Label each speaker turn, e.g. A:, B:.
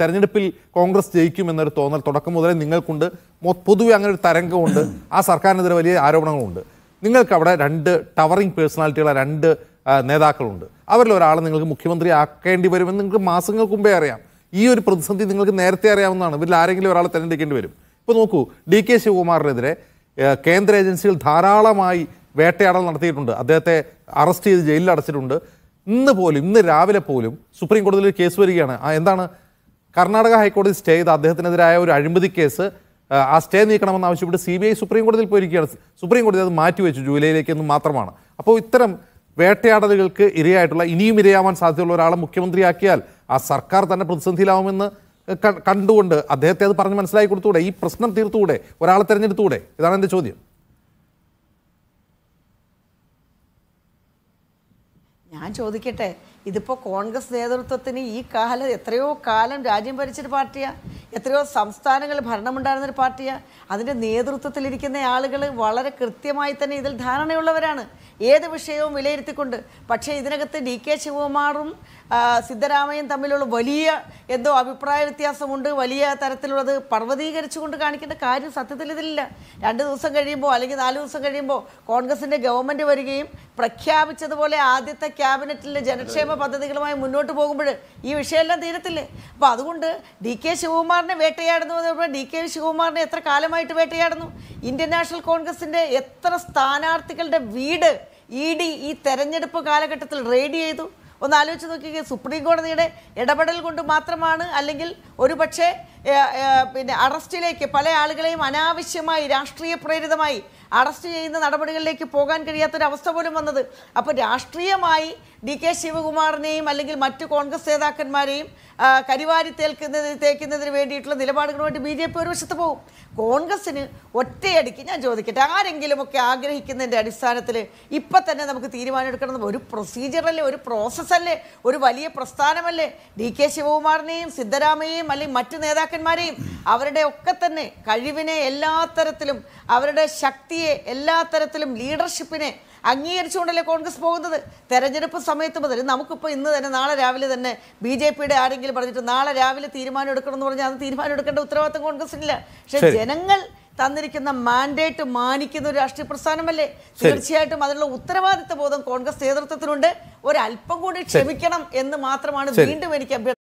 A: തെരഞ്ഞെടുപ്പിൽ കോൺഗ്രസ് ജയിക്കുമെന്നൊരു തോന്നൽ തുടക്കം മുതലേ നിങ്ങൾക്കുണ്ട് പൊതുവെ അങ്ങനെ ഒരു തരംഗമുണ്ട് ആ സർക്കാരിനെതിരെ വലിയ ആരോപണങ്ങളുണ്ട് നിങ്ങൾക്ക് അവിടെ രണ്ട് ടവറിംഗ് പേഴ്സണാലിറ്റിയുള്ള രണ്ട് നേതാക്കളുണ്ട് അവരിൽ ഒരാൾ നിങ്ങൾക്ക് മുഖ്യമന്ത്രി ആക്കേണ്ടി വരുമെന്ന് നിങ്ങൾക്ക് മാസങ്ങൾക്ക് മുമ്പേ അറിയാം ഈ ഒരു പ്രതിസന്ധി നിങ്ങൾക്ക് നേരത്തെ അറിയാവുന്നതാണ് ഇവരിൽ ആരെങ്കിലും ഒരാളെ തെരഞ്ഞെടുക്കേണ്ടി വരും ഇപ്പോൾ നോക്കൂ ഡി കെ ശിവകുമാറിനെതിരെ കേന്ദ്ര ഏജൻസികൾ ധാരാളമായി വേട്ടയാടൽ നടത്തിയിട്ടുണ്ട് അദ്ദേഹത്തെ അറസ്റ്റ് ചെയ്ത് ജയിലിൽ അടച്ചിട്ടുണ്ട് ഇന്ന് പോലും ഇന്ന് രാവിലെ പോലും സുപ്രീം കോടതിയിൽ കേസ് വരികയാണ് എന്താണ് കർണാടക ഹൈക്കോടതി സ്റ്റേ ചെയ്ത അദ്ദേഹത്തിനെതിരായ ഒരു അഴിമതി കേസ് ആ സ്റ്റേ നീക്കണമെന്ന് ആവശ്യപ്പെട്ട് സി ബി ഐ സുപ്രീം കോടതിയിൽ പോയിരിക്കുകയാണ് സുപ്രീം കോടതി അത് മാറ്റിവെച്ചു ജൂലൈയിലേക്ക് ജൂലൈയിലേക്കെന്ന് മാത്രമാണ് അപ്പോൾ ഇത്തരം വേട്ടയാടലുകൾക്ക് ഇരയായിട്ടുള്ള ഇനിയും ഇരയാവാൻ സാധ്യതയുള്ള ഒരാളെ മുഖ്യമന്ത്രിയാക്കിയാൽ ആ സർക്കാർ തന്നെ പ്രതിസന്ധിയിലാവുമെന്ന് കണ്ടുകൊണ്ട് അദ്ദേഹത്തെ അത് പറഞ്ഞ് മനസ്സിലാക്കി കൊടുത്തുകൂടെ ഈ പ്രശ്നം തീർത്തുകൂടെ ഒരാളെ തിരഞ്ഞെടുത്തുകൂടെ
B: ഇതാണ് എൻ്റെ ചോദ്യം ഞാൻ ചോദിക്കട്ടെ ഇതിപ്പോൾ കോൺഗ്രസ് നേതൃത്വത്തിന് ഈ കാലം എത്രയോ കാലം രാജ്യം ഭരിച്ചൊരു പാർട്ടിയാണ് എത്രയോ സംസ്ഥാനങ്ങൾ ഭരണമുണ്ടായിരുന്നൊരു പാർട്ടിയാണ് അതിൻ്റെ നേതൃത്വത്തിലിരിക്കുന്ന ആളുകൾ വളരെ കൃത്യമായി തന്നെ ഇതിൽ ധാരണയുള്ളവരാണ് ഏത് വിഷയവും വിലയിരുത്തിക്കൊണ്ട് പക്ഷേ ഇതിനകത്ത് ഡി കെ ശിവകുമാറും സിദ്ധരാമയും തമ്മിലുള്ള വലിയ എന്തോ അഭിപ്രായ വ്യത്യാസമുണ്ട് വലിയ തരത്തിലുള്ളത് പർവ്വതീകരിച്ചുകൊണ്ട് കാണിക്കേണ്ട കാര്യം സത്യത്തിൽ ഇതിലില്ല രണ്ട് ദിവസം കഴിയുമ്പോൾ അല്ലെങ്കിൽ നാല് ദിവസം കഴിയുമ്പോൾ കോൺഗ്രസിൻ്റെ ഗവൺമെൻറ് വരികയും പ്രഖ്യാപിച്ചതുപോലെ ആദ്യത്തെ ക്യാബിനറ്റിലെ ജനക്ഷേമ പദ്ധതികളുമായി മുന്നോട്ട് പോകുമ്പോൾ ഈ വിഷയമെല്ലാം തീരത്തില്ലേ അപ്പോൾ അതുകൊണ്ട് ഡി കെ ശിവകുമാർ ശിവകുമാറിനെ വേട്ടയാടുന്നു എന്ന് പറഞ്ഞാൽ ഡി കെ ശിവകുമാറിനെ എത്ര കാലമായിട്ട് വേട്ടയാടുന്നു ഇന്ത്യൻ നാഷണൽ കോൺഗ്രസിൻ്റെ എത്ര സ്ഥാനാർത്ഥികളുടെ വീട് ഇ ഡി ഈ തെരഞ്ഞെടുപ്പ് കാലഘട്ടത്തിൽ റെയ്ഡ് ചെയ്തു ഒന്ന് ആലോചിച്ച് നോക്കിയെങ്കിൽ സുപ്രീം കോടതിയുടെ ഇടപെടൽ കൊണ്ട് മാത്രമാണ് അല്ലെങ്കിൽ ഒരുപക്ഷെ പിന്നെ അറസ്റ്റിലേക്ക് പല ആളുകളെയും അനാവശ്യമായി രാഷ്ട്രീയ പ്രേരിതമായി അറസ്റ്റ് ചെയ്യുന്ന നടപടികളിലേക്ക് പോകാൻ കഴിയാത്തൊരവസ്ഥ പോലും വന്നത് അപ്പോൾ രാഷ്ട്രീയമായി ഡി കെ ശിവകുമാറിനെയും അല്ലെങ്കിൽ മറ്റു കോൺഗ്രസ് നേതാക്കന്മാരെയും കരിവാരി തേൽക്കുന്നതിന് തേക്കുന്നതിന് വേണ്ടിയിട്ടുള്ള നിലപാടുകളുമായിട്ട് ബി ജെ പി ഒരു വശത്ത് പോകും കോൺഗ്രസ്സിന് ഒറ്റയടിക്ക് ഞാൻ ചോദിക്കട്ടെ ആരെങ്കിലുമൊക്കെ ആഗ്രഹിക്കുന്നതിൻ്റെ അടിസ്ഥാനത്തിൽ ഇപ്പം തന്നെ നമുക്ക് തീരുമാനമെടുക്കണം ഒരു പ്രൊസീജിയറല്ലേ ഒരു പ്രോസസ്സ് കോൺഗ്രസ് അല്ലേ ഒരു വലിയ പ്രസ്ഥാനമല്ലേ ഡി കെ ശിവകുമാറിനെയും സിദ്ധരാമയെയും അല്ലെങ്കിൽ മറ്റ് നേതാക്കന്മാരെയും അവരുടെ ഒക്കെ തന്നെ കഴിവിനെ എല്ലാ തരത്തിലും അവരുടെ ശക്തിയെ എല്ലാ തരത്തിലും ലീഡർഷിപ്പിനെ അംഗീകരിച്ചുകൊണ്ടല്ലേ കോൺഗ്രസ് പോകുന്നത് തെരഞ്ഞെടുപ്പ് സമയത്ത് മുതൽ നമുക്കിപ്പോൾ ഇന്ന് തന്നെ നാളെ രാവിലെ തന്നെ ബി ജെ പിയുടെ ആരെങ്കിലും പറഞ്ഞിട്ട് നാളെ രാവിലെ തീരുമാനം എടുക്കണം എന്ന് പറഞ്ഞാൽ അത് തീരുമാനം എടുക്കേണ്ട ഉത്തരവാദിത്തം കോൺഗ്രസിനില്ല പക്ഷേ ജനങ്ങൾ തന്നിരിക്കുന്ന മാൻഡേറ്റ് മാനിക്കുന്ന ഒരു രാഷ്ട്രീയ പ്രസ്ഥാനമല്ലേ തീർച്ചയായിട്ടും അതിനുള്ള ഉത്തരവാദിത്വ ബോധം കോൺഗ്രസ് നേതൃത്വത്തിനുണ്ട് ഒരല്പം കൂടി ക്ഷമിക്കണം എന്ന് മാത്രമാണ് വീണ്ടും എനിക്ക് അഭ്യർത്ഥിക്കുന്നത്